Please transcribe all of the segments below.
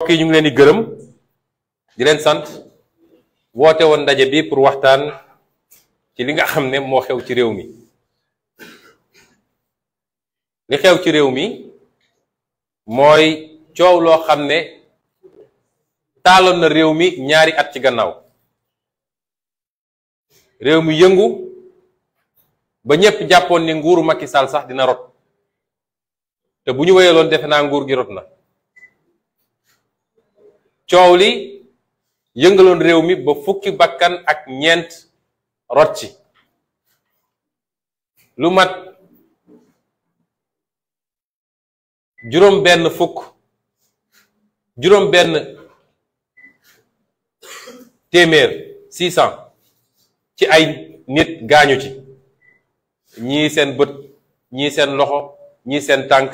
mbokk ñu ngi leen di gërëm di leen sant wote won ndaje bi pour waxtaan ci li nga xamne mo xew ci réew mi li xew ci réew mi mooy coow loo xam na réew mi ñaari at ci gannaaw réew mi yëngu ba ñepp jappone ni nguuru Macky Sall sax dina rot te buñu defe nguur gi rot coow li yëngaloon réew mi ba fukki bakkan ak ñeent rot ci lu mat juróom benn fukk juróom benn téeméer six ci ay nit gaañu ci ñii seen bët ñii seen loxo ñi seen tànk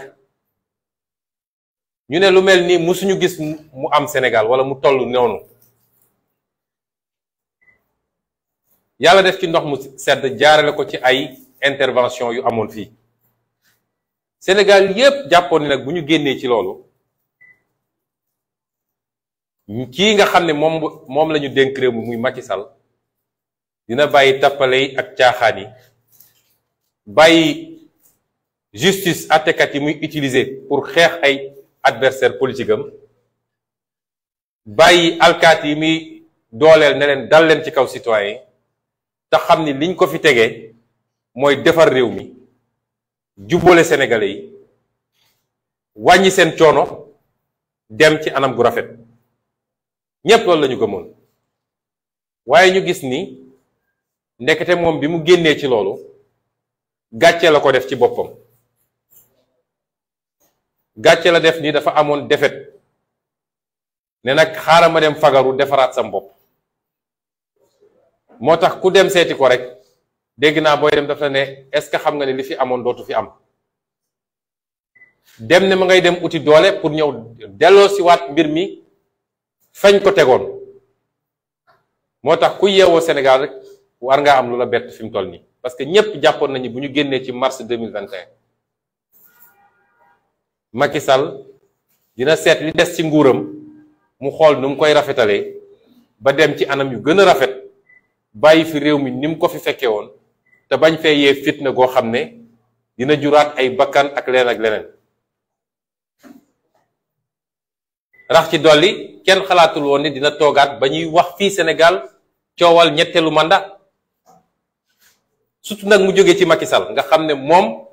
ñu ne lu mel nii musuñu gis mu am Sénégal wala mu toll noonu yàlla def ci ndox mu sedd jaarale ko ci ay intervention yu amoon fii Sénégal yépp jàppoon ni nag bu ñu génnee ci loolu kii nga xam ne moom moom la ñu dénk réew muy Macky Sall dina bàyyi tappale yi ak caaxaan yi bàyyi justice atekat yi muy utiliser pour xeex ay adversaire politique am bàyyi alkaati yi muy dooleel ne leen dal leen ci kaw citoyen te xam ni liñ ko fi tegee mooy defar réew mi jubale sénégalais yi wàññi seen coono dem ci anam gu rafet ñépp loolu lañu gëmoon waaye ñu gis ni ndekete moom bi mu génnee ci loolu gàccee la ko def ci boppam gàccee la def nii dafa amoon defet ne nag xaaral ma dem fagaru defaraat sam bopp moo tax ku dem seeti ko rek dégg naa booy dem dafa ne est-ce que xam nga ne li fi amoon dootu fi am dem ne ma ngay dem uti doole pour ñëw delloo si waat mbir mi fañ ko tegoon moo tax ku yeewoo Sénégal rek war ngaa am lu la bett fi mu toll nii parce que ñépp jàppoon nañu bu ñu génnee ci mars 2021 Macky Sall dina set li dess ci nguuram mu xol num koy rafetale ba dem ci anam yu gëna rafet bayyi fi rew mi nim ko fi fekke won te bañ fe ye fitna go xamne dina juraat ay bakkan ak leen ak leneen rax ci doli kenn xalaatul woon dina toogaat bañuy wax fi senegal ciowal ñettelu manda sutu nak mu joge ci Macky Sall nga xamne mom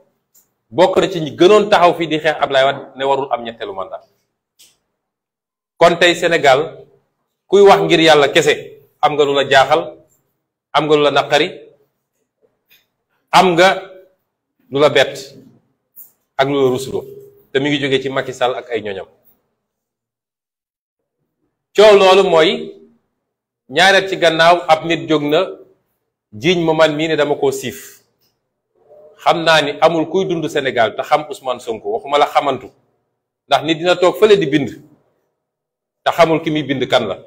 bokk na ci ñi gënoon taxaw fii di xeex Ablaye Wade ne warul am ñetteelu mandat kon tey senegal kuy wax ngir yàlla kese am nga lu la jaaxal am nga lu la naqari am nga lu la bett ak lu la rusuloo te mu ngi jóge ci Macky Sall ak ay ñoñam coow loolu mooy ñaaret ci gannaaw ab nit jóg na jiiñ ma man mii ne dama koo siif xam naa ni amul kuy dund Sénégal te xam Ousmane Sonko waxuma la xamantu ndax nit dina toog fële di bind te xamul ki muy bind kan la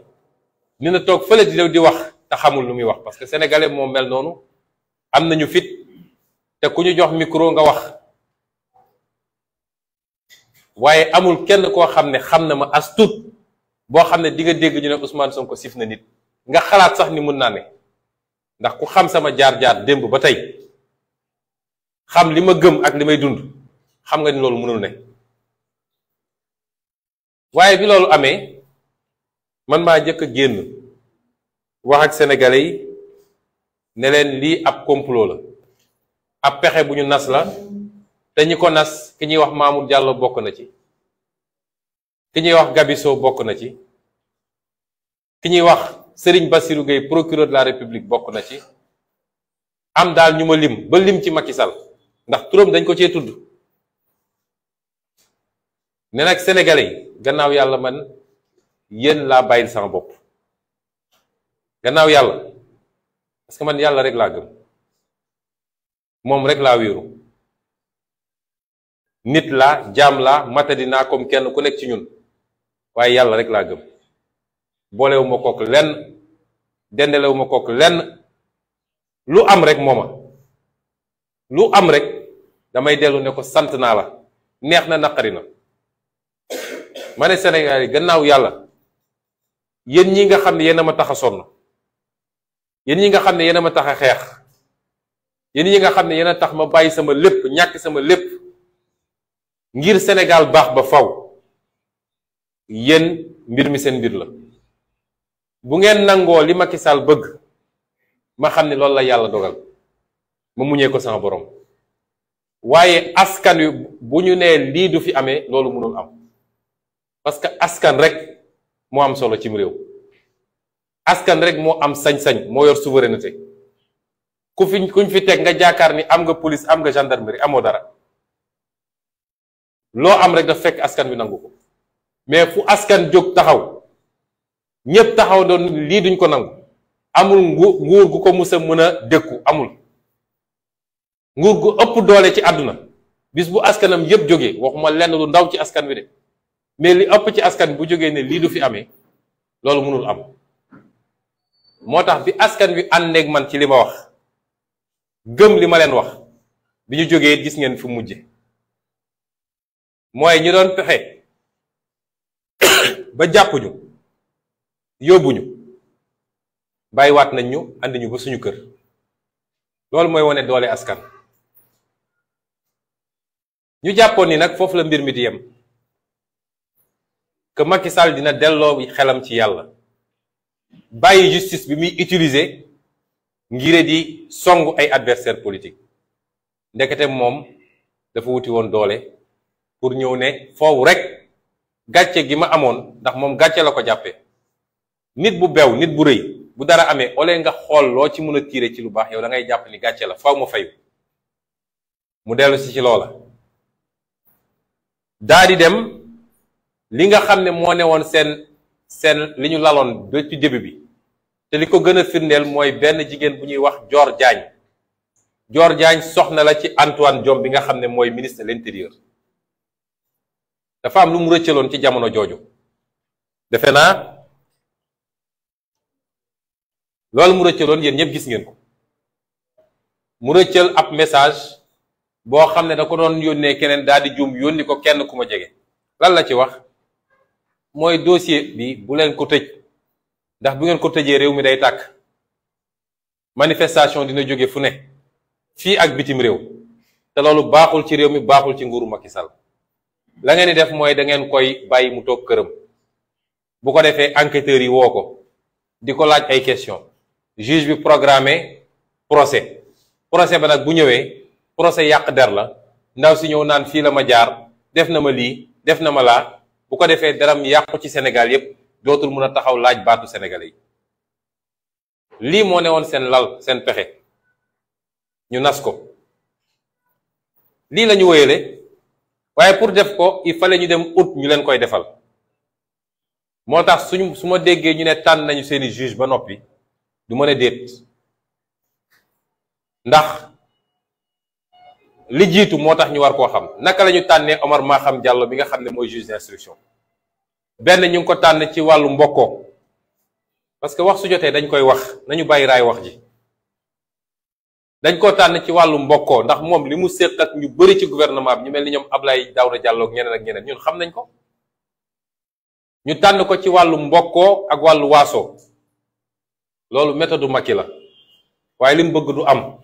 dina toog fële di di wax te xamul lu muy wax parce que sénégalais moo mel noonu am nañu fit te ku ñu jox mikro nga wax waaye amul kenn koo xam ne xam na ma as tuut boo xam ne di nga dégg ñu ne Ousmane Sonko sif na nit nga xalaat sax ni mun naa ne ndax ku xam sama jaar-jaar démb ba tey. xam lima gem, gëm ak limay dund xam nga ni loolu mënul ne waaye bi loolu amee man maa njëkk a génn wax ak sénégalais yi ne leen lii ab complot la ab pexe bu ñu nas la te ñi ko nas ki ñuy wax Mamour Diallo bokk na ci ki ñuy wax Gabiso bokk na ci ki ñuy wax Serigne Bassirou Gueye procureur de la République bokk na ci am daal ñu ma lim ba lim ci Macky ndax turum dañ ko ci tudd né nak sénégalais gannaaw yalla man yeen la bayil sama bop gannaaw yalla parce que man yalla rek la gëm mom rek la wëru nit la jam la matadi comme kenn ku nek ci ñun waye yalla rek la gëm boolewuma kok lenn dendelewuma kok lenn lu am rek moma lu am rek damay delu ne ko sant na la neex na nakarina mané Sénégal yi gannaaw yalla yeen ñi nga xamné yeenama taxason yeen ñi nga xamné yeenama yéen xex yeen ñi nga xamné yeena tax ma bayyi sama lepp ñak sama lepp ngir Sénégal bax ba faw yeen mbir mi seen mbir la bu ngeen nangoo li Macky Sall bëgg ma xam ne loolu la yàlla dogal ma muñee ko sama boroom waaye askan bu ñu nee lii du fi amee loolu mënul am parce que askan rek moo am solo cim réew askan rek moo am sañ-sañ moo yor souveraineté ku fi kuñ fi teg nga jaakaar ni am nga police am nga gendarmerie amoo dara loo am rek daf fekk askan wi nangu ko mais fu askan jóg taxaw ñépp taxaw doon lii duñ ko nangu amul ngu nguur gu ko musa a mën a dékku amul nguur gu ëpp doole ci àdduna bis bu askanam yëpp jógee waxuma lenn lu ndaw ci askan wi de mais li ëpp ci askan bu jógee ne lii du fi amee loolu mënul am moo tax bi askan wi àndeeg man ci li ma wax gëm li ma leen wax bi ñu jógee gis ngeen fi mujje mooy ñi doon pexe ba jàpp ñu yóbbu ñu bàyyiwaat nañ ñu andi ñu ba suñu kër loolu mooy wane doole askan. ñu jàppoon ni nag foofu la mbir mi di yem que Macky Sall dina delloo xelam ci yàlla bàyyi justice bi muy utiliser ngir di song ay adversaire politique ndekete moom dafa wuti woon doole pour ñëw ne foofu rek gàcce gi ma amoon ndax moom gàcce la ko jàppee nit bu beew nit bu rëy bu dara amee ole nga xool loo ci mën a tiire ci lu baax yow da ngay jàpp ni gàcce la faaw ma fayu mu dellu si ci loola daadi dem li nga xam ne moo ne woon seen seen li ñu laloon ci début bi te li ko gën firndeel mooy benn jigéen bu ñuy wax joor jaañ joor jaañ soxna la ci Antoine Diome bi nga xam ne mooy ministre de l'intérieur dafa am lu mu rëccaloon ci jamono jooju defe naa loolu mu rëccaloon yéen ñëpp gis ngeen ko mu rëccal ab message boo xam ne da ko doon yónnee keneen daal di jum yónni ko kenn ku ma jege lan la ci wax mooy dossier bi bu leen ko tëj ndax bu ngeen ko tëjee réew mi day tàkk manifestation dina jóge fu ne fii ak bitim réew te loolu baaxul ci réew mi baaxul ci nguuru Macky Sall la ngeen di def mooy da ngeen koy bàyyi mu toog këram bu ko defee enquêteurs yi woo ko di ko laaj ay question juge bi programmé procès procès ba nag bu ñëwee procès yak der la ndaw si ñew naan fi la ma jaar def na ma li def na ma la bu ko defé deram yak ci Sénégal yépp dootul mëna taxaw laaj baatu sénégalais li mo néwon sen lal sen pexé ñu nas ko li la ñu wéyale pour def ko il fallait ñu dem ut ñu leen koy defal motax suñu suma déggé ñu ne tan nañu seeni juge ba nopi du mëna ne ndax li jiitu moo tax ñu war koo xam naka la ñu tànnee Omar maa Maham Diallo bi nga xam ne mooy juge d'instruction benn ñu ngi ko tànn ci wàllu mbokkoo parce que wax su jotee dañ koy wax nañu bàyyi raay wax ji dañ ko tànn ci wàllu mbokkoo ndax moom li mu séq ak ñu bëri ci gouvernement bi ñu mel ni ñoom Ablaye Daouda Diallo ak ñeneen ak ñeneen ñun xam nañ ko ñu tànn ko ci wàllu mbokkoo ak wàllu waaso loolu méthode Macky la waaye lim bëgg du am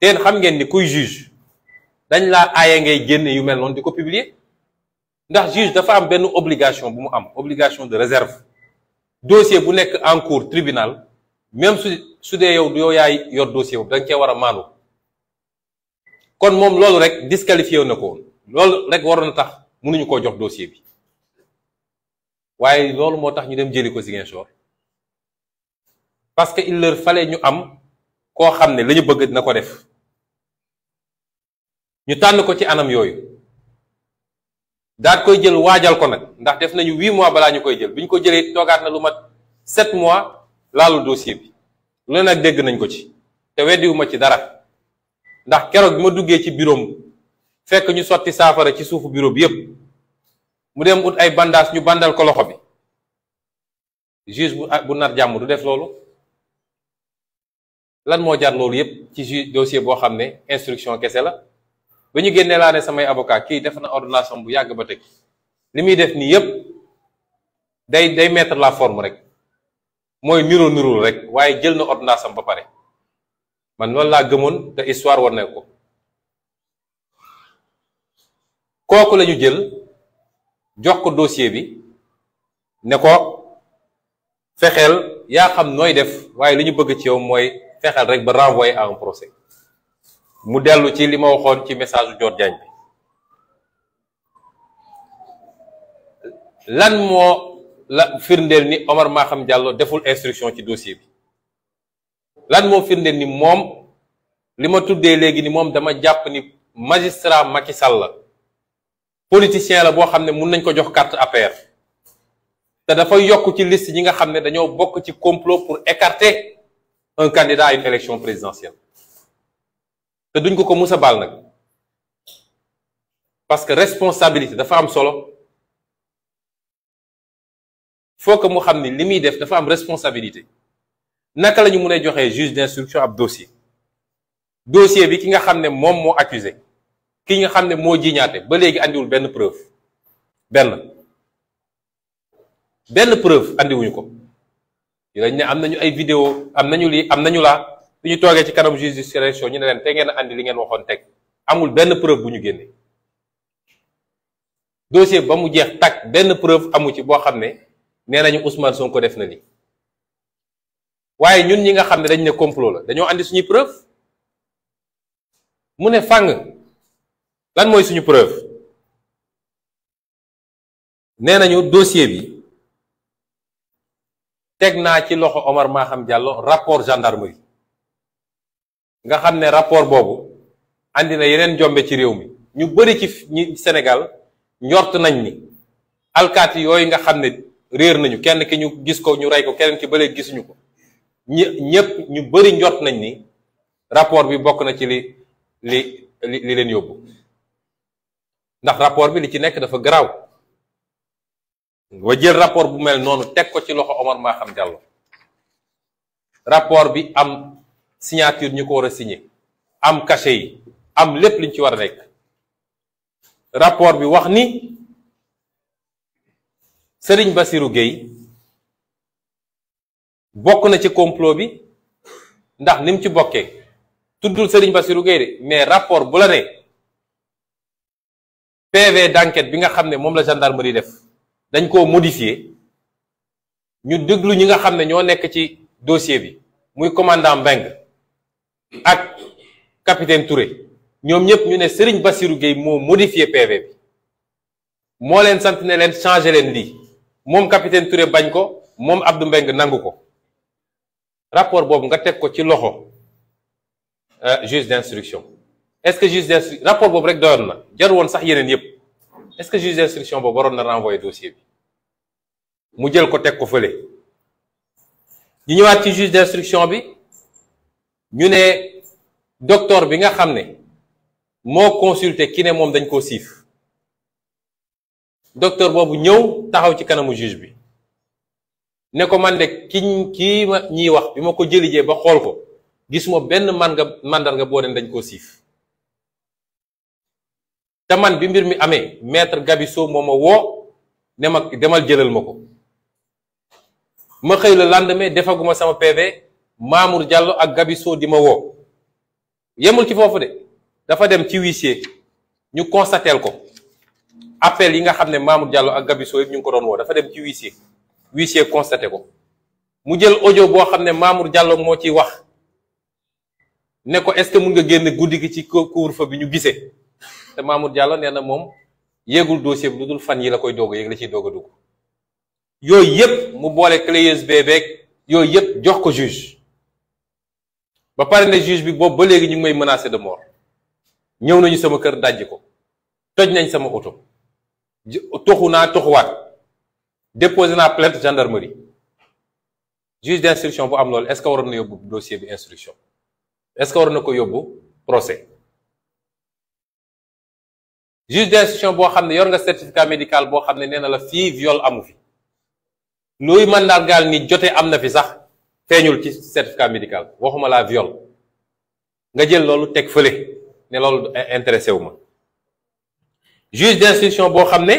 teen xam ngeen ni kuy juge dañ laa aaye ngay génne yu mel noonu di ko publier ndax juge dafa am benn obligation bu mu am obligation de réserve dossier bu nekk en cours tribunal même su su dee yow yow yaay yor dossier boobu da nga cee war a kon moom loolu rek disqualifié na ko loolu rek waroon na tax mënuñu koo jox dossier bi waaye loolu moo tax ñu dem jëli ko Ziguinchor parce que il leur fallait ñu am koo xam ne la ñu bëgg dina ko def ñu tànn ko ci anam yooyu daat koy jël waajal ko nag ndax def nañu huit mois balaa ñu koy jël bi ñu ko jëlee toogaat na lu mat sept mois laalu dossier bi lu ne nag dégg nañ ko ci te weddiwuma ci dara ndax keroog bi ma duggee ci buroom fekk ñu sotti saafara ci suufu bureau bi yépp mu dem ut ay bandaas ñu bandal ko loxo bi juge bu bu nar jàmm du def loolu lan moo jar loolu yépp ci ju dossier boo xam ne instruction kese la ba ñu génnee laa ne samay avocat kii def na ordonnance bu yàgg ba teg li muy def nii yépp day day mettre la forme rek mooy niroo nirul rek waaye jël na ordonnance ba pare man loolu laa gëmoon te histoire war na ko kooku lañu jël jox ko dossier bi ne ko fexeel yaa xam nooy def waaye li ñu bëgg ci yow mooy fexeel rek ba renvoyer à procès mu delu ci li ma waxoon ci message Dior Diagne bi lan mo la firndeel ni Omar Maham Diallo deful instruction ci dossier bi lan mo firndel ni mom lima tuddé légui ni mom dama japp ni magistrat Macky Sall politicien la bo xamné ne nañ ko jox carte APR da fay yok ci liste yi nga xamné ne dañoo bok ci complot pour écarter un candidat à une élection présidentielle te duñ ko ko mus a baal parce que responsabilité dafa am solo faut que mu xamni limi li muy def dafa am responsabilité naka lañu mune joxe juge d'instruction ab dossier dossier bi ki nga xamne mom mo accusé ki nga xamne mo moo ba légui andi wul ben preuve ben ben preuve andiwuñu ko dañ ne am nañu ay vidéo am nañu li am nañu la bi ñu ci kanam juge d'instruction ñu ne leen te ngeen andi li ngeen waxon tek amul benn preuve bu ñu génne dossier ba mu jeex tak benn preuve amu ci bo xamné ne nañu Ousmane Sonko def na li waaye ñun ñi nga xamné dañ né complot la dañu andi suñu preuve mu ne fang lan moy suñu preuve nee nañu dossier bi tek na ci loxo Omar Maham Diallo rapport gendarmerie nga xam ne rapport boobu andi na yeneen jombe ci réew mi ñu bari ci ñi Sénégal njort nañ ni alkaati yooyu nga xam ne réer nañu kenn ki ñu gis ko ñu rey ko keneen ki ba léegi gisuñu ko ñi ñëpp ñu bari njort nañ ni rapport bi bokk na ci li li li leen yóbbu ndax rapport bi li ci nekk dafa garaaw wa jël rapport bu mel noonu teg ko ci loxo Omar Maham Diallo rapport bi am signature ñu ko war a signé am cachet yi am lépp liñ ci war a nekk rapport bi wax ni sëriñ Bassirou Gueye bokk na ci complot bi ndax ni mu ci bokkee tuddul Serigne Bassirou Gueye de mais rapport bu la ne PV d'enquête bi nga xam ne moom la di def dañ koo modifier ñu déglu ñi nga xam ne ñoo nekk ci dossier bi muy commandant Mbengue ak capitaine Touré ñom ñëpp ñu né Serigne Bassirou Gueye mo modifié PV bi mo leen sant né leen changer leen lii mom capitaine Touré bagn ko mom Abdou mbeng nangu ko rapport bobu nga tek ko ci loxo euh, juge d'instruction est-ce que juge d'instruction rapport boobu rek doon na jar won sax yeneen yep est-ce que juge d'instruction boobu waroon na renvoyer dossier bi mu jël ko tek ko feulé ñu ñëwaat ci juge d'instruction bi. ñu ne docteur bi nga xam ne moo consulté ki ne moom dañ koo siif docteur boobu ñëw taxaw ci kanamu juge bi ne ko man de ki kii ma ñiy wax bi ma ko jëlijee ba xool ko gisuma benn man nga mandarga boo den dañ koo siif te man bi mbir mi amee maître Gabisso moo ma woo ne ma demal jëlal ma ko ma xëy la lendemain defaguma sama PV Mamour Diallo ak Gabiso di ma woo yemul ci foofu de dafa dem ci huissier ñu constateel ko appel yi nga xam ne Mamour Diallo ak gabisoo yëpp ñu ngi ko doon woo dafa dem ci huissier huissier constaté ko mu jël ojo boo xam ne Mamour Diallo moo ciy wax ne ko est-ce que mun nga génn guddi gi ci couvre-feu bi ñu gisee te Mamour Diallo nee na moom yéegul dossier bi lu dul fan yi la koy doog yeeg la ciy doog a dugg yooyu yëpp mu boole clé USB beeg yooyu yëpp jox ko juge ba pare ne juge bi boobu ba léegi ñu ngi may menacer de mort ñëw nañu sama kër dàjj ko toj nañ sama oto toxu naa toxuwaat déposé naa plainte gendarmerie juge d'instruction bu am loolu est-ce que waroon na yóbbu dossier bi instruction est-ce que waroon na ko yóbbu procès juge d'instruction boo xam ne yor nga certificat médical boo xam ne nee na la fii viol amu fi luy mën ni jote am na fi sax feeñul ci certificat médical waxuma laa viol nga jël loolu teg fële ne loolu intéressé wu ma juge boo xam ne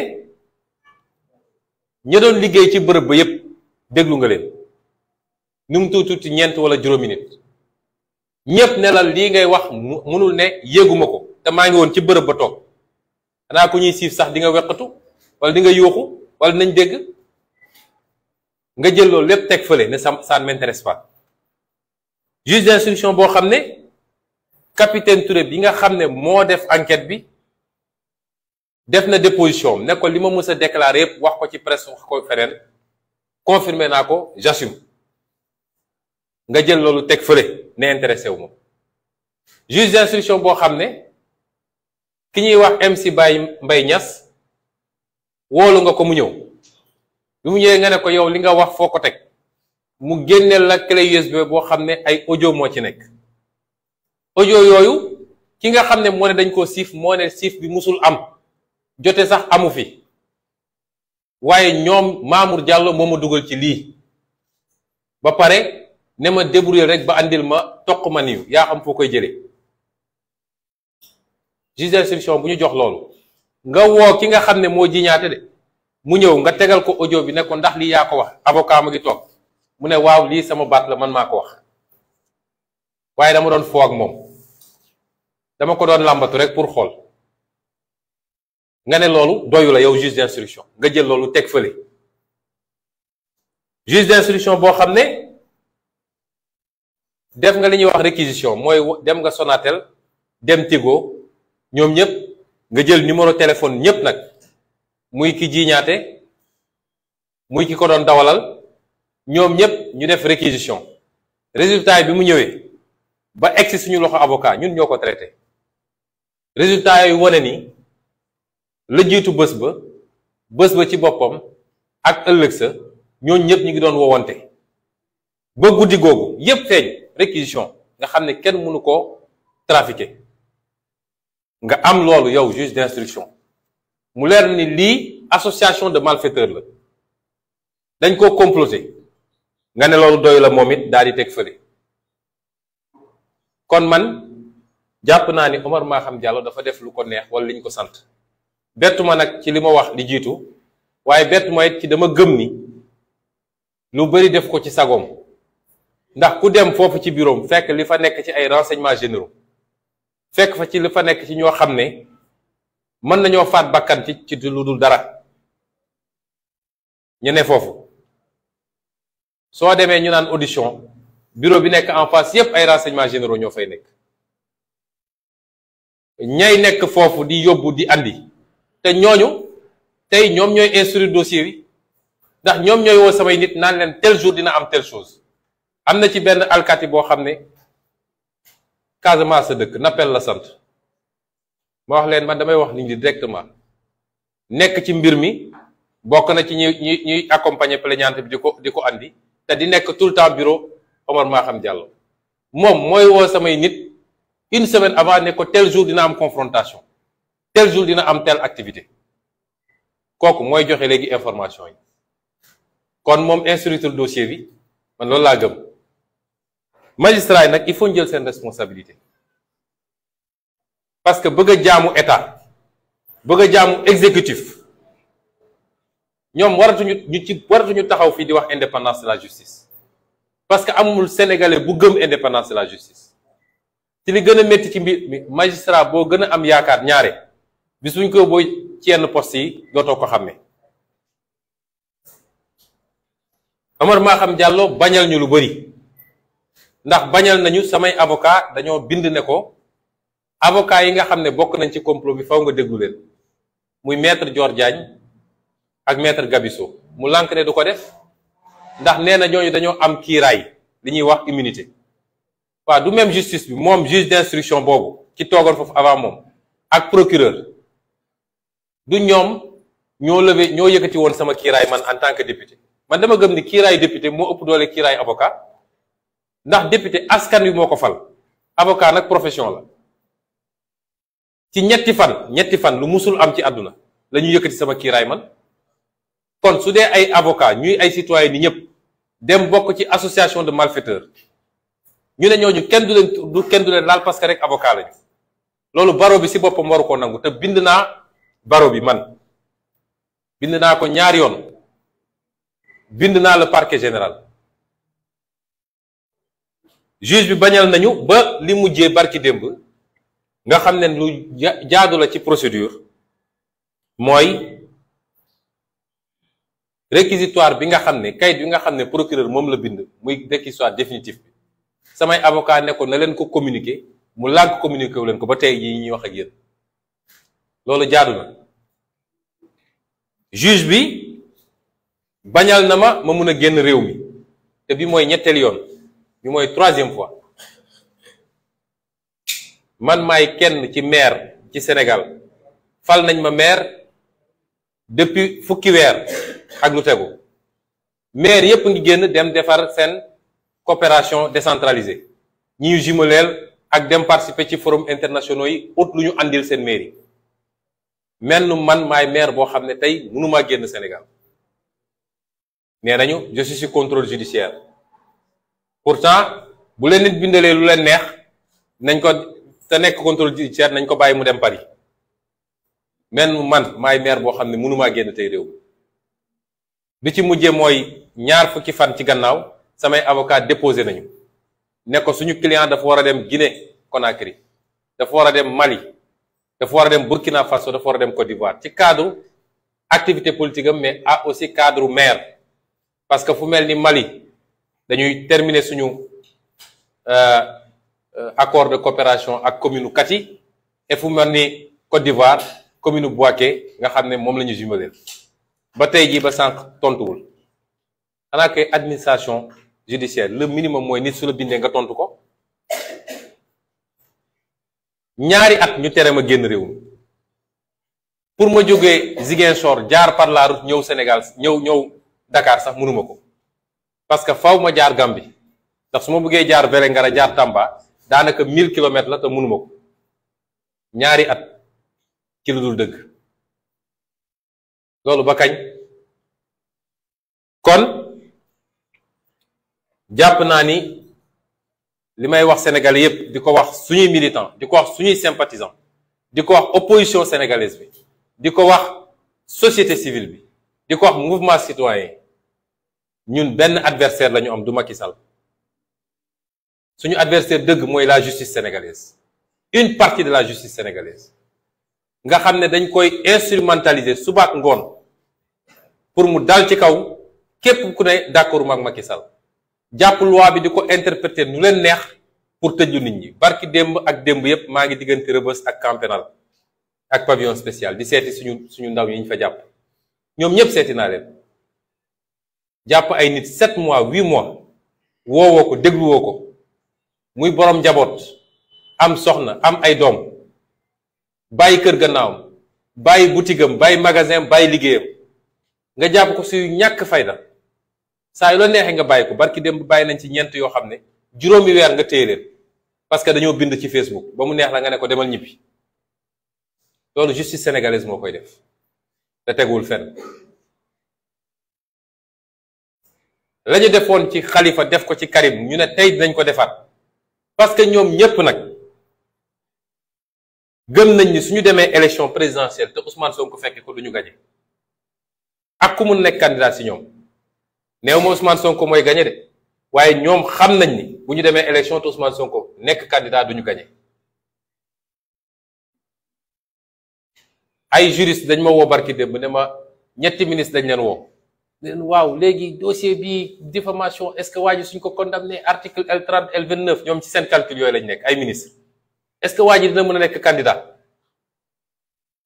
ña doon liggéey ci bërëb ba yépp déglu nga leen nu mu tuuti ñeent wala juróomi nit ñépp ne la lii ngay wax mu mënul ne yéeguma ko te maa ngi woon ci bërëb ba toog xanaa ku ñuy siif sax di nga weqatu wala yuuxu wala nañ dégg nga jël loolu lépp teg fële ne ça ça ne m'intéresse pas juge d'instruction boo xam ne capitaine Touré bi nga xam ne moo def enquête bi def na déposition ne ko li ma mës a déclaré yëpp wax ko ci presse wax ko feneen confirmé naa ko j'assume nga jël loolu teg fële ne intéressé wu ma juge d'instruction boo xam ne ki ñuy wax MC Baye Mbaye Niass woolu nga ko mu ñëw. li mu ñëwee nga ne ko yow li nga wax foo ko teg mu génneel la clé USB boo xam ne ay audio moo ci nekk audio yooyu ki nga xam ne moo ne dañ koo siif moo ne siif bi musul am jote sax amu fi waaye ñoom Mamour Diallo moo ma dugal ci lii ba pare ne ma débrouiller rek ba andil ma toq ma niw yaa xam foo koy jëlee juge bu ñu jox loolu nga woo ki nga xam ne moo jiñaate de mu ñëw nga tegal ko audio bi ne ko ndax lii yaa ko wax avocat mu ngi toog mu ne waaw lii sama baat la man maa ko wax waaye dama doon foo ak moom dama ko doon làmbatu rek pour xool nga ne loolu doyu la yow juge d'instruction nga jël loolu teg fële juge d'instruction boo xam ne def nga li ñuy wax réquisition mooy dem nga Sonatel dem Tigo ñoom ñëpp nga jël numéro téléphone ñëpp nag muy ki jiiñaate muy ki ko doon dawalal ñoom ñëpp ñu def réquisition résultat yi bi mu ñëwee ba egsi suñu loxo avocat ñun ñoo ko traité résultat yi wane ni la jiitu bës ba bës ba ci boppam ak ëllëg sa ñoom ñëpp ñu ngi doon wowante ba guddi googu yëpp feeñ réquisition nga xam ne kenn munu ko trafiqué nga am loolu yow juge d'instruction mu leer ni lii association de malfaiteurs la dañ ko comploter nga ne loolu doy la moom it daal di teg fële kon man jàpp naa ni Omar Maham Diallo dafa def lu ko neex wala liñ ko sant bettu nak nag ci li ma wax li jiitu waaye bettu ma it ci dama gëm ni lu bëri def ko ci sagom ndax ku dem foofu ci bureau fekk li fa nekk ci ay renseignements généraux fekk fa ci li fa nekk ci ñoo xam mën nañoo faat bakkan ci ci lu dul dara ñu ne foofu soo demee ñu naan audition bureau bi nekk en face yépp ay renseignements généro ñoo fay nekk ñay nekk foofu di yóbbu di andi te ñooñu tey ñoom ñooy instruire dossier bi ndax ñoom ñooy woo samay nit naan leen tell jour dina am telle chose am na ci benn alkaati boo xam ne Casamance sa dëkk Nappel la sant ma wax leen man damay wax nit ñi directement nekk ci mbir mi bokk na ci ñuy ñuy ñuy accompagner plaignante bi di ko di ko andi te di nekk tout le temps bureau Omar Maham Diallo moom mooy woo samay nit une semaine avant ne ko tel jour dina am confrontation tel jour dina am telle activité kooku mooy joxe léegi information yi kon moom instructeur dossier bi man loolu laa gëm magistrat yi nag il faut jël seen responsabilité parce que bëgg a jaamu état bëgg a jaamu exécutif ñom waratuñu ñu ci waratuñu taxaw fi di wax indépendance de la justice parce que amul sénégalais bu gëm indépendance de la justice ci li gën a ci mbir magistrat bo gën am yaakaar ñaare bisuñ ko boy ci yenn poste yi dootoo ko xàmme Omar xam jallo bañal ñu lu bëri ndax bañal nañu samay avocat dañoo bind ne ko avocat yi nga xam ne bokk nañ ci complot bi faw nga déggu leen muy mètre Dior Diagne ak maître Gabisso mu lànk ne du ko def ndax nee na ñooñu dañoo am kiiraay li ñuy wax immunité waaw du même justice bi moom juge d'instruction boobu ci toogal foofu avant moom ak procureur du ñoom ñoo levé ñoo yëkkati woon sama kiiraay man en tant que député man dama gëm ni kiiraay député moo ëpp doole kiiraay avocat ndax député askan wi moo ko fal avocat nag profession la ci ñetti fan ñetti fan lu musul am ci àdduna la ñuy yëkkati sama kiiraay man kon su dee ay avocat ñuy ay citoyen ni ñëpp dem bokk ci association de malfaiteurs ñu ne ñooñu kenn du leen du kenn du leen laal parce que rek avocat lañu loolu baro bi si boppam waru ko nangu te bind naa baro bi man bind naa ko ñaari yoon bind naa la parquet général juge bi bañal nañu ba li mujjee barki démb nga xam ne lu jaadu la ci procédure mooy réquisitoire bi nga xam ne kayit bi nga xam ne procureur moom la bind muy réquisitoire définitif bi samay avocat ne ko na leen ko communiquer mu lànk communiquer wu leen ko ba tey yi ñuy wax ak yéen loolu jaadu na juge bi bañal na ma ma mun a génn réew mi te bi mooy ñetteel yoon bi mooy troisième fois man maay kenn ci maire ci Sénégal fal nañ ma maire depuis fukki weer ak lu tegu maire yépp ngi génn dem defar seen coopération décentralisée ñi ñu jumeleel ak dem participer ci forum internationaux yi ut lu ñu andil seen mairie mel nu man maay maire boo xam ne tey mënumaa génn Sénégal nee nañu je suis contrôle judiciaire pourtant bu leen nit bindalee lu leen neex nañ ko te nekk contrôle judiciaire nañ ko bàyyi mu dem Paris mu man maay maire boo xam ne mënumaa génn tey réew bi ci mujjee mooy ñaar fukki fan ci gannaaw samay avocat déposé nañu nekk suñu client dafa war a dem Guinée Conakry dafa war a dem Mali dafa war a dem Burkina Faso dafa war a dem Côte d'Ivoire ci cadre activité politique am mais a aussi cadre maire parce que fu mel ni Mali dañuy terminer suñu euh, Euh, accord de coopération ak commune Kati et fu mel ni Côte d'Ivoire commune Boaké nga xam ne moom la ñu jumelé ba tey ba sànq tontuwul xanaa administration judiciaire le minimum moyen nit le la bindee nga tontu ko ñaari at ñu tere ma génn réew pour ma jógee Ziguinchor jaar par la route ñew Sénégal ñew ñew Dakar sax mënumako parce que faaw ma jaar Gambie ndax suma bëggé bëggee jaar Vélingara jaar Tamba danaka 1000 kilomètres la te mënuma ko ñaari at ci lu deug dëgg ba kagn kon jàpp naa ni li wax sénégalais yépp diko wax suñu militant diko wax suñu sympathisant diko wax opposition sénégalaise bi diko wax société civile bi diko wax mouvement citoyen ñun ben adversaire lañu am du Macky Sall suñu adversaire dëgg mooy la justice sénégalaise une partie de la justice sénégalaise nga xam dañ koy instrumentaliser suba ak pour mu dal ci kaw képp ku né d'accord mak Macky Sall jàpp loi bi diko interpréter nu leen neex pour tëju nit ñi barki demb ak demb yépp ma ngi digënté rebeus ak camp ak pavillon spécial di séti suñu suñu ndaw yi ñu fa japp. Ñom ñepp seeti naa leen Japp ay nit sept mois huit mois wowo ko déglu woko muy borom njaboot am soxna am ay doom bàyyi kër gannaawam bàyyi butigam bàyyi magasin bàyyi liggéeyam nga jàpp ko suy ñàkk fayda saa yu la neexee nga bàyyi ko barki démb bàyyi nañ ci ñent yoo xam ne juróomi weer nga téye leen parce dañoo bind ci Facebook ba mu neex la nga ne ko demal ñibbi loolu justice sénégalaise moo koy def te teguwul fenn lañu defoon ci xalifa def ko ci Karim ñu ne tey dinañ ko defaat parce que ñoom ñépp nag gëm nañ ni su ñu demee élection présidentielle te Ousmane Sonko fekke ko du ñu gañe ak ku mu nekk candidat si ñoom néew ma Ousmane Sonko mooy gañe de waaye ñoom xam nañ ni bu ñu demee élection te Ousmane Sonko nekk kandidaa du ñu gañe ay juriste dañ ma woo barki démb ne ma ñetti ministre dañ leen woo waaw dossier diffamation est-ce que vous condamné article L 30 L 29 ñoom ci seen calcul nekk est-ce que dina candidat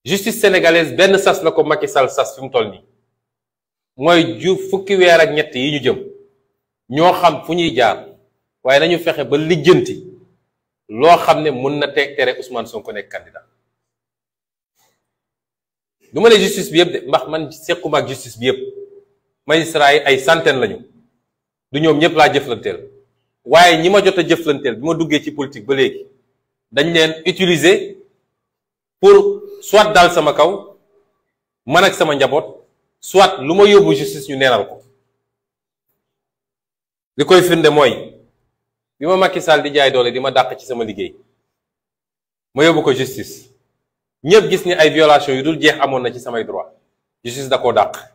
justice sénégalaise benn sas la ko Macky Sall toll ju fukki ak ñett yi ñu jëm xam jaar ne Ousmane Sonko candidat justice bi justice magistrat yi ay centaine lañu du ñoom ñëpp laa jëflanteel waaye ñi ma jot a jëflanteel bi ma duggee ci politique ba léegi dañ leen utiliser pour soit daal sama kaw man ak sama njaboot soit lu ma yóbbu justice ñu neenal ko li koy firnde mooy bi ma Macky Sall di jaay doole di ma dàq ci sama liggéey ma yóbbu ko justice ñëpp gis ni ay violation yu dul jeex amoon na ci samay droit justice da koo dàq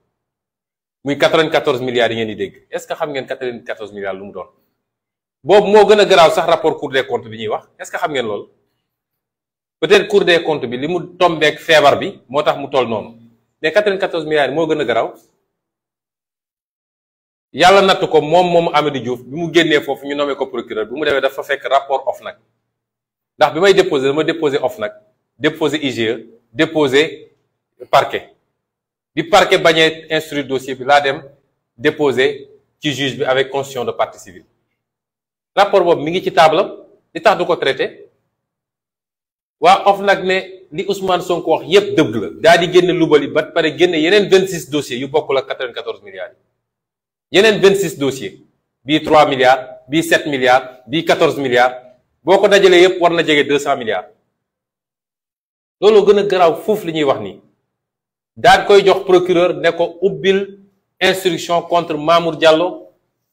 muy 94 milliards yi ngeen di dégg est-ce que xam ngeen 94 milliards lu mu doon boobu moo gën a garaaw sax rapport cour des comptes bi ñuy wax est-ce que xam ngeen loolu peut-être cour de comptes bi li mu tombeek feebar bi moo tax mu toll noonu mais 94 milliards yi moo gën a garaaw yàlla natt ko moom moom Amady Diouf bi mu génnee foofu ñu nommé ko procureur bi mu demee dafa fekk rapport OFNAC ndax bi may déposé dama déposé nag déposé IGE déposé parquet Du parquet bagné instruit dossier bi l'ADEM déposé qui juge avec conscience de partie civile rapport est mi ngi ci table L'État tax ko traité Il OFNAC li Ousmane Sonko wax yépp deug la Da di a lubali bat y 26 dossiers yu y la 94 milliards Yenen 26 dossiers bi 3 milliards bi 7 milliards bi 14 milliards Boko ko yépp war na 200 milliards loolu gëna a fouf li daal koy jox procureur ne ko ubbil instruction contre Mamour Diallo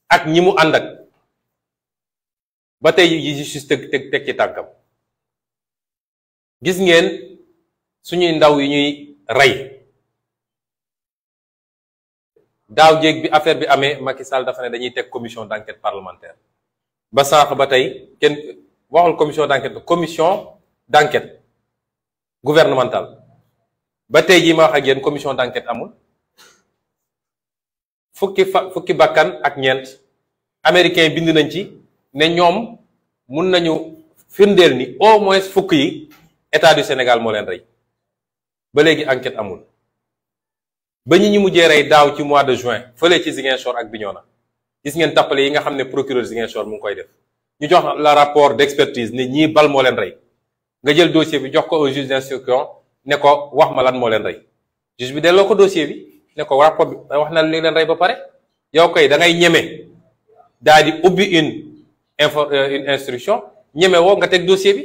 ak ñimu andak batay yi justice tek tek ci tankam gis ngeen suñuy ndaw yi ñuy ray daw jéeg bi affaire bi amé Macky Sall dafa né dañuy tek commission d'enquête parlementaire ba sax batay ken waxul commission d'enquête commission d'enquête gouvernementale ba tey jii ma wax ak yéen commission d'enquête amul fukki fa fukki bakkan ak ñeent américain bind nañ ci ne ñoom mun nañu firndeel ni au moins fukk yi état du Sénégal moo leen rey ba léegi enquête amul ba ñi ñu mujjee rey daaw ci mois de juin fële ci Ziguinchor ak Bignona gis ngeen tappale yi nga xam ne procureur Ziguinchor mu ngi koy def ñu jox la rapport d'expertise ne ñi bal moo leen rey nga jël dossier bi jox ko au juge d'instruction ne ko wax ma lan mo len ray juge bi delloo ko dossier bi ne ko rapport bi wax na li leen rey ba pare yow koy da ngay ñeme daal ubbi une euh, une instruction ñeme wo nga tek dossier bi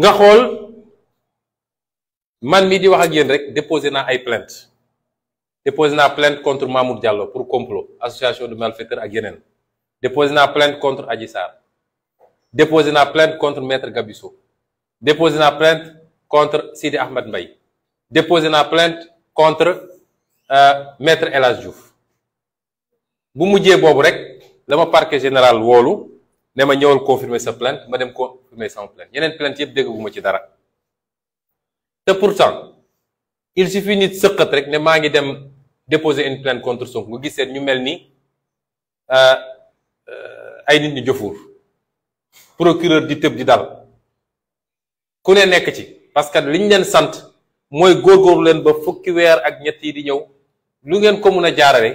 nga xol man mi di wax ak yéen rek déposer na ay plainte Déposer na plainte contre Mamour Diallo pour complot association de malfaiteurs ak yenen déposer na plainte contre Adji déposer la plainte contre maître Gabisso déposer la plainte contre Sidi Ahmed Mbaye déposer la plainte contre euh, maître El Diouf bu je boobu rek la le parquet général Wolu, ne ma confirmé confirmer sa plainte il y confirmer une plainte une plainte yëpp dégguma ci dara pour pourtant il suffit de se rek ne déposer une plainte contre son vous voyez seen ñu mel ni Euh, euh, procureur di tëb di dal ku ne nekk ci parce que liñ leen sant mooy góorgóorlu leen ba fukki weer ak ñett yi di ñëw lu ngeen ko mun a jaarale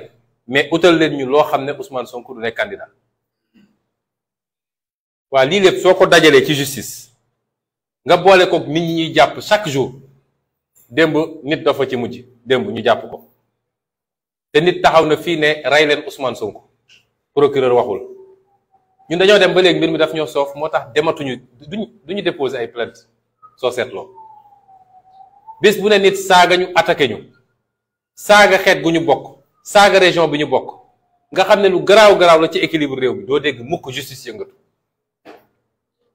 mais utal leen ñu loo xam ne Ousmane Sonko du nekk candidat waa lii lépp soo ko dajalee ci justice nga boole ko nit ñi ñuy jàpp chaque jour démb nit dafa ci mujj démb ñu jàpp ko te nit taxaw na fii ne rey leen Ousmane Sonko procureur waxul. ñun dañoo dem ba léegi mbir mi daf ñoo soof moo tax dematuñu duñ duñu déposer ay plainte soo seetloo bis bu ne nit saaga ñu attaqué ñu saaga xeet gu ñu bokk saaga région bi ñu bokk nga xam ne lu garaaw garaaw la ci équilibre réew mi doo dégg mukk justice yëngatu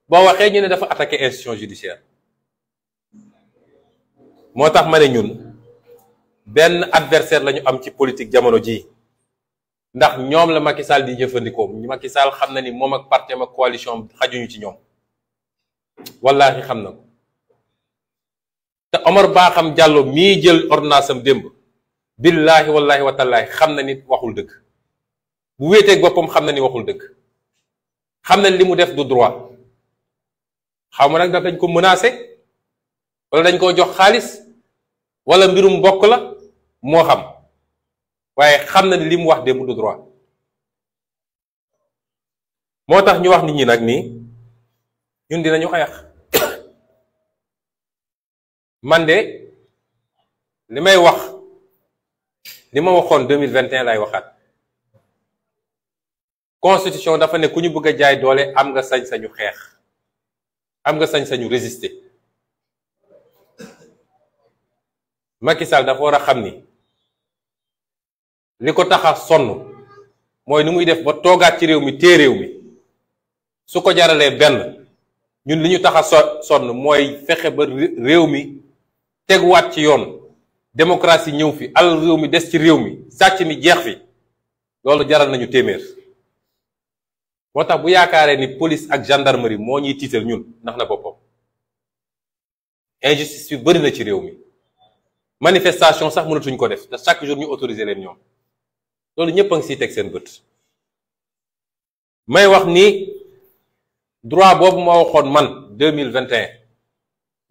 boo waxee ñu ne dafa attaqué institution judiciaire moo tax ma ne ñun benn adversaire la ñu am ci politique jamono jii ndax ñom la Macky Sall di jëfandikoo Macky Sall xamna ni mom ak parti am ak coalition xajuñu ci ñom wallahi xamna ko te Omar Ba xam Diallo mi jël ordonnance am démb billahi wallahi wa tallahi xamna ni waxul dëgg bu wété ak bopam xamna ni waxul dëgg xamna li mu def du droit xaw nak nag ndax dañ ko menacer wala dañ ko jox xaliss wala mbirum bokk la mo xam. waaye xam na ni li mu wax démb du droit moo tax ñu wax nit ñi nag nii ñun dinañu xeex man de li may wax li ma waxoon deux mille vingt et un lay waxaat constitution dafa ne ku ñu bëgg a jaay doole am nga sañ-sañu xeex am nga sañ-sañu résister Macky Sall dafa war a xam ni. li ko tax sonn mooy ni muy def ba toogaat ci réew mi tée réew mi su ko jaralee benn ñun li ñu tax a so sonn mooy fexe ba réew mi teguwaat ci yoon démocratie ñëw fi alal réew mi des ci réew mi sàcc mi jeex fi loolu jaral nañu téeméer moo tax bu yaakaaree ni police ak gendarmerie moo ñuy tiital ñun ndax na boppam injustice bi bëri na ci réew mi manifestation sax mënatuñ ko def te chaque jour ñu autoriser leen ñoom loolu ñëpp a ngi siy teg seen bët may wax ni droit boobu ma waxoon man 2021.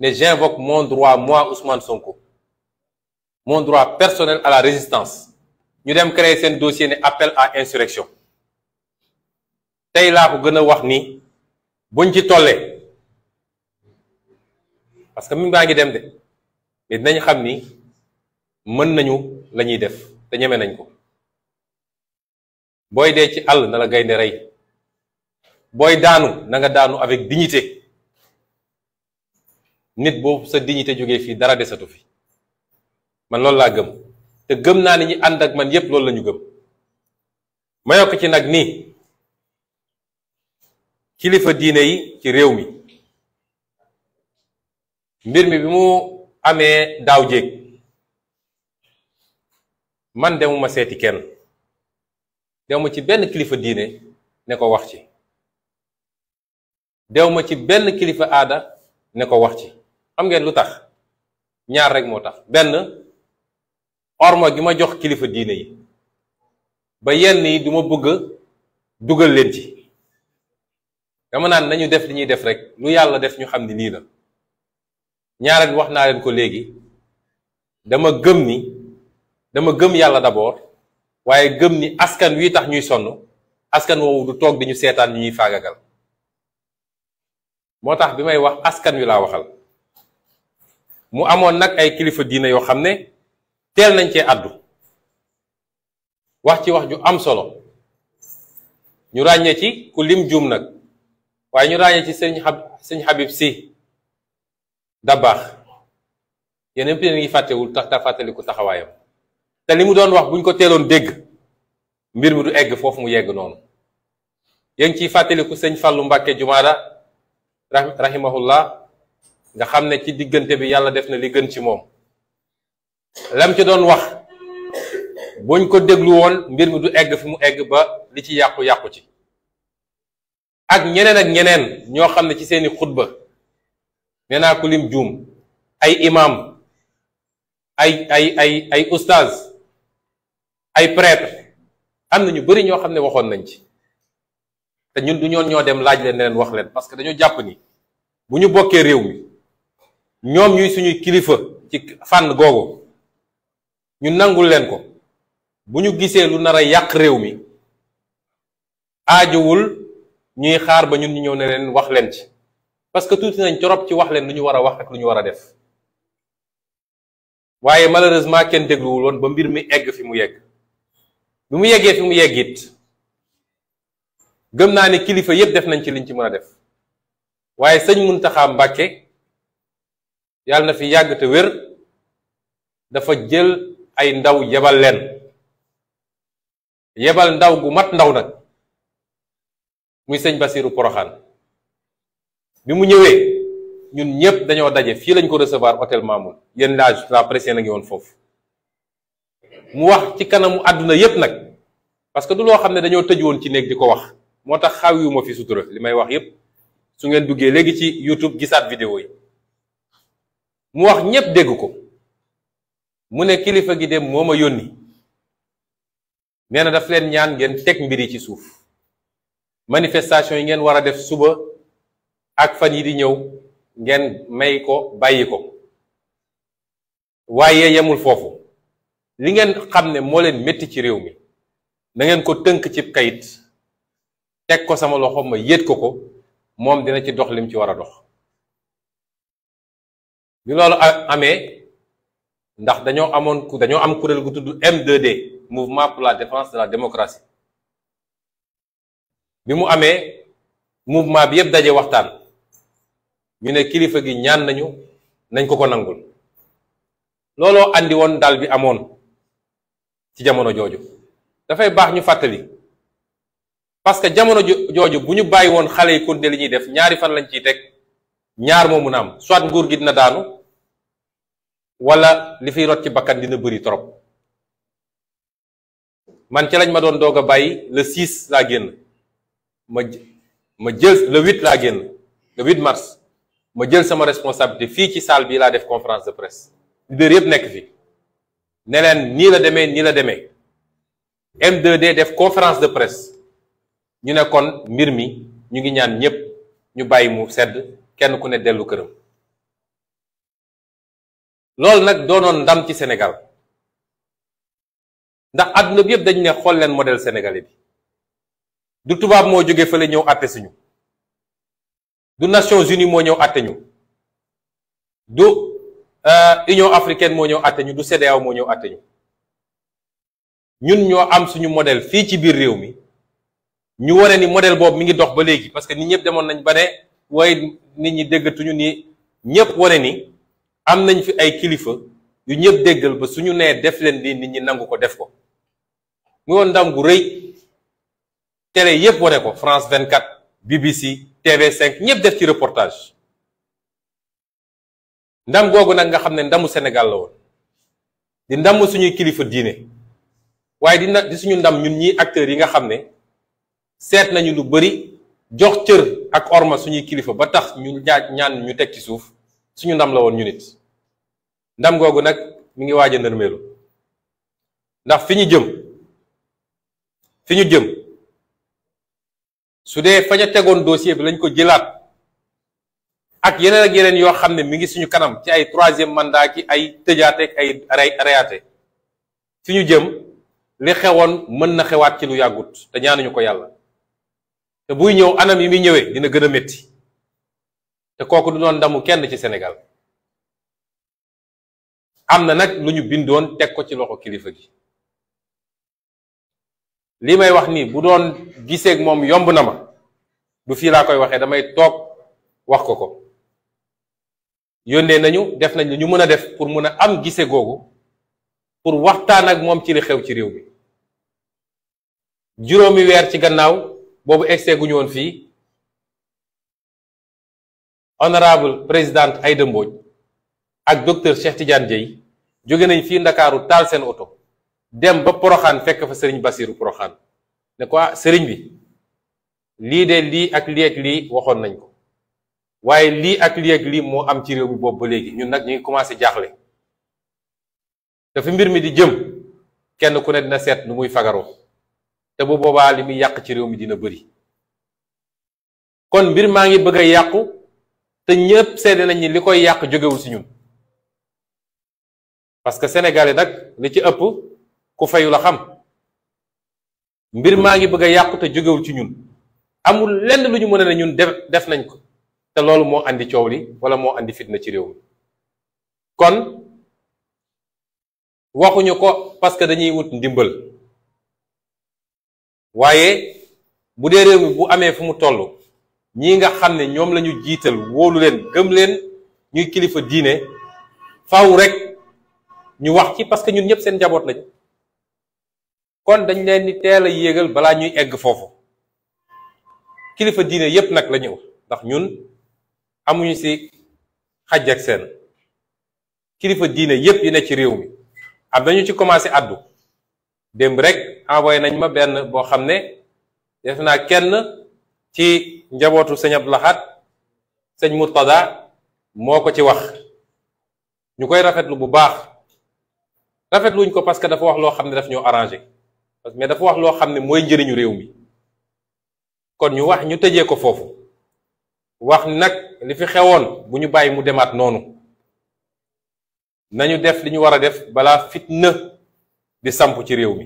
ne j'invoque mon droit moi Ousmane Sonko mon droit personnel à la résistance nous dem créer un dossier d'appel appel à insurrection tey laa ko gën a wax ni buñ ci tollee parce que nous avons baa ngi dem de mais dinañ xam ni mën nañu la ñuy def te nous nañ ko. booy dee ci àll na la gaynde rey booy daanu na nga daanu avec dignité nit boobu sa dignité jógee fii dara desatu fi man loolu laa gëm te gëm naa ni ñi ànd ak man yépp loolu lañu gëm ma yokk ci nag ni kilifa diine yi ci réew mi mbir mi bi mu amee daaw jéeg man demuma seeti kenn dew ma ci benn kilifa diine ne ko wax ci dewma ci benn kilifa aada ne ko wax ci xam ngeen lu tax ñaar rek moo tax benn orma gi ma jox kilifa diine yi ba yenn yi du ma bëgg dugal leen ci dama naan nañu def li ñuy def rek lu yàlla def ñu xam ni lii la ñaareel wax naa leen ko léegi dama gëm ni dama gëm yàlla d'abord waaye gëm ni askan wi tax ñuy sonn askan woowu du toog di ñu seetaan ñu ñuy faagagal moo tax bi may wax askan wi laa waxal mu amoon nag ay kilifa diina yoo xam ne teel nañ cee àddu wax ci wax ju am solo ñu ràññee ci ku lim juum nag waaye ñu ràññee ci sëñ xab sëñ Habib si da baax yeneen ngi fàttewul tax da fàttaliku taxawaayam te li mu doon wax buñ ko teeloon dégg mbir mi du egg foofu mu yegg noonu yéen ciy fàttaliku sëñ Fallou Mbacke Jumaada rahimahullah nga xam ne ci diggante bi yàlla def na li gën ci moom lam ci doon wax buñ ko dégluwoon mbir mi du egg fu mu egg ba li ci yàqu-yàqu ci ak ñeneen ak ñeneen ñoo xam ne ci seeni xutba nee naa juum ay imam ay ay ay ay ustaz ay prêtre am na ñu bëri ñoo xam ne waxoon nañ ci te ñun du ñoo dem laaj leen ne leen wax leen parce que dañoo jàpp ni bu ñu bokkee réew mi ñoom yu suñuy kilifa ci fànn googu ñu nangul leen ko bu ñu gisee lu nar a yàq réew mi aajowul ñuy xaar ba ñun ñu ñëw ne leen wax leen ci parce que tuuti nañ trop ci wax leen lu ñu war a wax ak lu ñu war a def waaye malheureusement kenn dégluwul woon ba mbir mi egg fi mu yegg bi mu yeggee fi mu yeggit gëm naa ne kilifa yépp def nañ ci liñ ci mën a def waaye sëñ Muntaxa Mbàkke yàlla na fi yàgg te wér dafa jël ay ndaw yebal leen yebal ndaw gu mat ndaw nag muy sëñ Basiru Poroxaan bi mu ñëwee ñun ñëpp dañoo daje fii lañ ko recevoir hôtel Mamoun yéen la la presse na ngi woon foofu mu wax ci kanamu àdduna yépp nag parce que du loo xam ne dañoo tëj woon ci néeg di ko wax moo tax xawiwuma fi sutura li may wax yépp su ngeen duggee léegi ci YouTube gisaat vidéo yi mu wax ñépp dégg ko mu ne kilifa gi de moo ma yónni nee na daf leen ñaan ngeen teg mbir yi ci suuf manifestation yi ngeen war a def suba ak fan yi di ñëw ngeen may ko bàyyi ko waaye yemul foofu li ngeen xamne ne leen metti ci rew mi na ngeen ko teunk ci kayit tek ko sama loxo ma yet ko ko mom dina ci dox lim ci wara a dox bi lolu kudanyo ndax dañoo amone ku dañoo am kurel gu tuddu M2D mouvement pour la défense de la démocratie bi mu amé mouvement bi yeb daje waxtan ñu ne kilifa gi ñaan nañu nañ ko ko nangul lolo andi won dal bi amone ci jamono da fay bax ñu fatali parce que jamono jooju bu ñu bàyyi woon xale yi continuer li ñuy def ñaari fan lañ ci tek ñaar moo mun a am soit nguur gi dina daanu wala li fi rot ci bakkan dina bëri trop man ci lañ ma doon doga a le 6 la génn ma ma jël le 8 la génn le 8 mars ma jël sama responsabilité fi ci salle bi la def conférence de presse leader yëpp nek fi ne nii la demee nii la demee m 2 def conférence de presse ñu ne kon mbir mi ñu ngi ñaan ñëpp ñu bàyyi mu sedd kenn ku ne dellu këram loolu nag doonoon ndam ci senegal ndax àdduna bi yëpp dañu ne xool leen modèle sénégalais bi du tubaab moo jóge fële ñëw àtte suñu du Nations Unies moo ñëw àtte ñu du Euh, Union africaine moo ñëw àtte ñu du CEDEAO moo ñëw àtte ñun ñoo am suñu modèle fii ci biir réew mi ñu wane ni modèle boobu mi ngi dox ba léegi parce que nit ñëpp demoon nañ ba ne waaye nit ñi déggatuñu nii ñëpp wane ni am nañ fi ay kilifa yu ñëpp déggal ba suñu nee def leen lii nit ñi nangu ko def ko mu woon ndam gu rëy télé yëpp wane ko France 24 BBC TV5 ñëpp def ci reportage ndam googu nak nga xamne ndamu senegal la won di ndamu suñu kilifa diine waye di di suñu ndam ñun ñi acteur yi nga xamne set nañu lu bari jox cër ak orma suñu kilifa ba tax ñu ñaan ñu tek ci suuf suñu ndam la won ñu nit ndam googu nak mi ngi waje a ndax fiñu jëm fiñu jëm su dé faña tégon dossier bi lañ ko jëlat ak yeneen ak yeneen yoo xam ne mi ngi suñu kanam ci ay troisième mandat ki ay tëjaate ak ay reyaate fi ñu jëm li xewoon mën na xewaat ci lu yàggut te ñaanuñu ko yàlla te buy ñëw anam yi muy ñëwee dina gën a métti te kooku du doon ndamu kenn ci senegal am na nag lu ñu bindoon teg ko ci loxo kilifa gi lii may wax nii bu doon giseek moom yomb na ma du fii laa koy waxee damay toog wax ko ko yónnee nañu def nañ ñu mën a def pour mun a am gise googu pour waxtaan ak moom ci li xew ci réew bi juróomi weer ci gannaaw boobu egsee gu ñu woon fii honorable présidente Aïda Mbodj ak docteur Cheikh Tidiane Dieye jóge nañ fii Ndakaaru taal seen oto dem ba Poroxaan fekk fa sëriñ bassiru Poroxaan ne ko ah, sëriñ bi lii de lii ak lii ak lii waxoon nañ ko waaye lii ak lii ak lii moo am ci réew bu boobu ba léegi ñun nag ñu ngi commencé jaaxle te mbir mi di jëm kenn ku ne dina seet nu muy fagaroo te bu boobaa li muy yàq ci réew mi dina bari kon mbir maa ngi bëgg a yàqu te ñëpp sedd nañ li koy yàq jógewul ci ñun parce que sénégalais nag li ci ëpp ku fayu la xam mbir maa ngi bëgg a yàqu te jógewul ci ñun amul lenn lu ñu mën na ne ñun def nañ ko te loolu moo indi coow li wala moo andi fitna ci réew kon waxuñu ko parce que dañuy wut ndimbal waaye bu dee réew bu amee fu mu toll ñi nga xam ne ñoom la jiital wóolu leen gëm leen ñuy kilifa diine faw rek ñu wax ci parce que ñun ñëpp seen njaboot lañ kon dañ leen di teel a yéegal balaa ñuy egg foofu kilifa diine yépp nag la ñu ndax ñun amuñu si xaj ak seen kilifa diine yépp yi ne ci réew mi am dañu ci commencé addu démb rek envoyé nañ ma benn boo xam ne def naa kenn ci njabootu sëñ Abdou Lahad sëñ Murtada moo ko ci wax ñu koy rafetlu bu baax rafetluñ ko parce que dafa wax loo xam ne daf ñoo arrangé parce mais dafa wax loo xam ne mooy njëriñu réew mi kon ñu wax ñu tëjee ko foofu wax nag li fi xewoon bu ñu bàyyi mu demaat noonu nañu def li ñu war a def balaa fitna di samp ci réew mi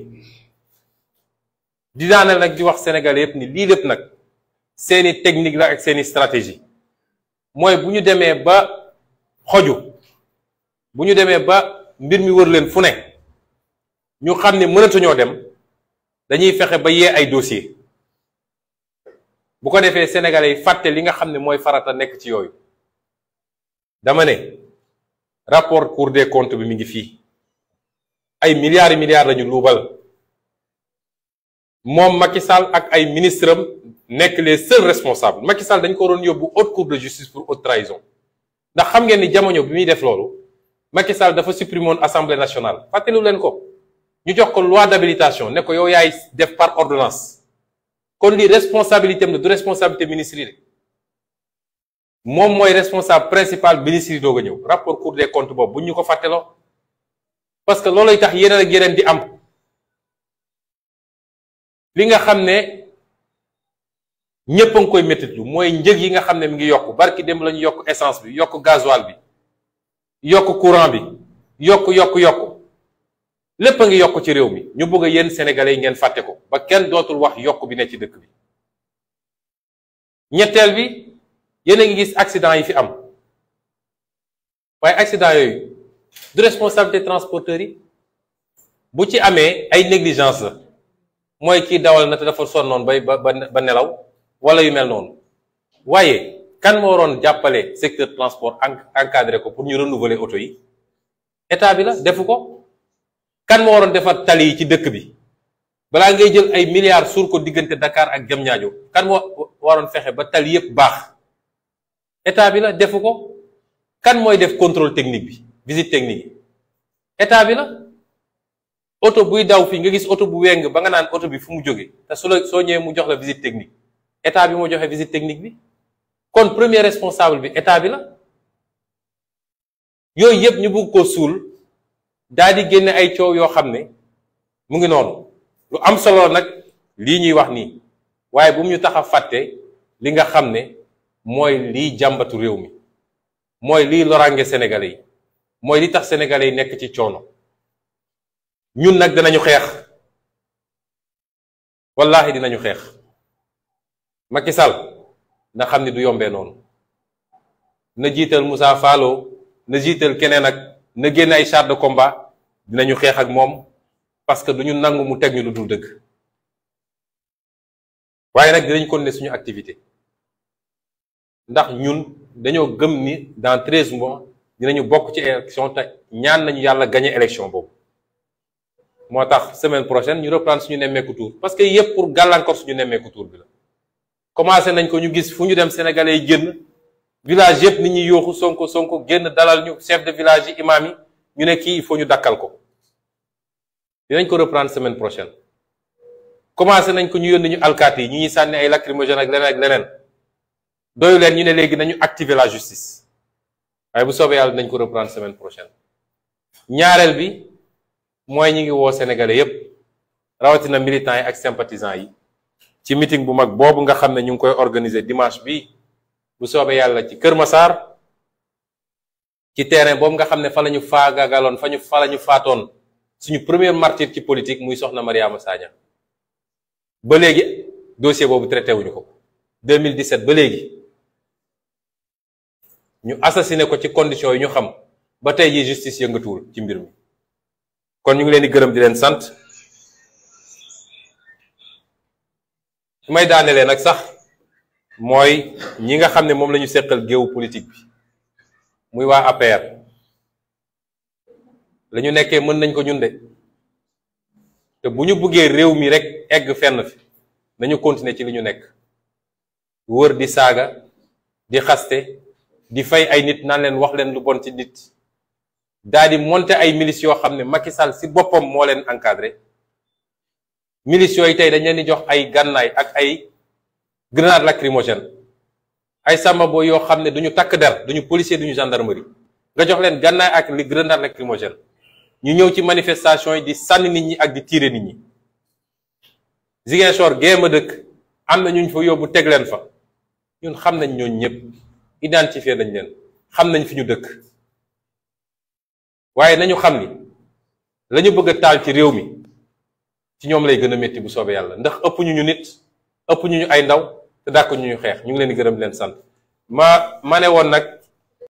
di daaneel nag di wax Sénégal yépp ni lii lépp nag seeni technique la ak seeni stratégie mooy bu ñu demee ba xoju bu ñu demee ba mbir mi wër leen fu ne ñu xam ne mënatuñoo dem dañuy fexe ba yee ay dossier bu ko defee sénégalais yi fàtte li nga xam ne mooy farata nekk ci yooyu dama ne rapport cour des comptes bi mi ngi fii ay milliards yi milliards lañu luubal moom Macky Sall ak ay ministre am nekk les seuls responsables Macky Sall dañ ko waroon yóbbu haute cour de justice pour haute trahison ndax xam ngeen ni jamono bi muy def loolu Macky Sall dafa supprimer woon assemblée nationale fàttelu leen ko ñu jox ko loi d'habilitation ne ko yow yaay def par ordonnance kon responsabilité du responsabilité ministre mom responsable principal ministre ministère. rapport cour des comptes bob que ñuko parce que lolay tax yeneen ak yeneen di am li nga xamné ne yi nga xamné mi ngi yok barki dem lañu yok essence bi yok gasoil bi yok courant bi yok yok yok lépp a ngi yokk ci réew mi ñu bëgg a yéen yi ngeen fàtte ko ba kenn dootul wax yokk bi ne ci dëkk bi ñetteel bi yéen a ngi gis accident yi fi am waaye accident yooyu du responsabilité transporteurs yi bu ci amee ay négligence la mooy kii dawal na te dafa sonnoon bay ba ba nelaw wala yu mel noonu waaye kan moo waroon jàppale secteur transport encadré ko pour ñu renouveler oto yi état bi la defu ko kan moo waroon defar tali yi ci dëkk bi balaa ngay jël ay milliards suur ko diggante ndakaar ak Diamniadio kan moo waroon fexe ba tali yëpp baax état bi la defu ko kan mooy def contrôle technique bi visite technique yi état bi la oto buy daw fii nga gis oto bu weng ba nga naan oto bi fu mu jógee te soo ñëwee mu jox la visite technique état bi moo joxe visite technique bi kon premier responsable bi état bi la yooyu yëpp ñu bëgg ko suul. daal di génne ay coow yoo xam ne mu ngi noonu lu am solo nag lii ñuy wax nii waaye bu mu ñu tax a fàtte li nga xam ne mooy lii jàmbatu réew mi mooy lii loraange sénégalais yi mooy li tax sénégalais yi nekk ci coono ñun nag dinañu xeex wallaahi dinañu xeex Macky Sall na xam ni du yombee noonu na jiital musa Fallo na jiital keneen ak na génn ay char de combat dinañu xeex ak moom parce que du ñu nangu mu teg ñu lu dul dëgg waaye nag kon continuer suñu activité ndax ñun dañoo gëm ni dans treize mois dinañu bokk ci élection te ñaan nañu yàlla gagner élection boobu moo tax semaine prochaine ñu reprendre suñu nemmeeku tour parce que yëpp pour gàllankoor suñu nemmeeku tour bi la commencé nañ ko ñu gis fu ñu dem sénégalais génn village yëpp nit ñuy yooxu sonk sonko génn dalal ñu chef de village yi imam yi ñu ne kii il faut ñu dakkal ko dinañ ko reprendre semaine prochaine Comment nañ ko ñu yónni ñu alkaati yi ñu ñuy ay lacrymogène ak leneen ak leneen doyu activer la justice waaye bu soobee yàlla dinañ ko reprendre semaine prochaine ñaareel bi mooy ngi sénégalais yépp rawatina militants yi ak sympathisants yi ci meeting bu mag nga ñu organiser dimanche nous bu soobee yàlla ci Kër ci terrain boobu nga xam ne fa la ñu faagagaloon fa ñu fa la ñu faatoon suñu premier martyr ci politique muy soxna Mariama Sagna ba léegi dossier boobu traité wuñu ko 2017 ba léegi ñu assassiné ko ci conditions yi ñu xam ba tey jii nga yëngatuwul ci mbir mi kon ñu ngi leen di gërëm di leen sant su may daanelee nag sax mooy ñi nga xam ne moom la ñu seqal géewu politique bi muy waa APR la ñu nekkee mën nañ ko ñun de te bu ñu buggee réew mi rek egg fenn fi nañu continuer ci li ñu nekk wër di saaga di xaste di fay ay nit nan leen wax leen lu bon ci nit daal di monter ay milices yoo xam ne Macky Sall si boppam moo leen encadré milices yooyu tey dañ leen di jox ay gànnaay ak ay grenades lacrymogènes ay sàmba booy yoo xam ne duñu takk der duñu policier duñu gendarmerie nga jox leen gànnaay ak li grenade lacrymogène ñu ñëw ci manifestation yi di sànni nit ñi ak di tiire nit ñi Ziguinchor géem a dëkk am na ñu fa yóbbu teg leen fa ñun xam nañ ñooñ ñëpp identifié nañ leen xam nañ fi ñu dëkk waaye nañu xam ni la ñu bëgg a taal ci réew mi ci ñoom lay gën a métti bu soobee yàlla ndax ëpp ñu ñu nit ëpp ñu ñu ay ndaw te dàkku ñuy xeex ñu ngi leen gërëm leen sant ma ma ne woon nag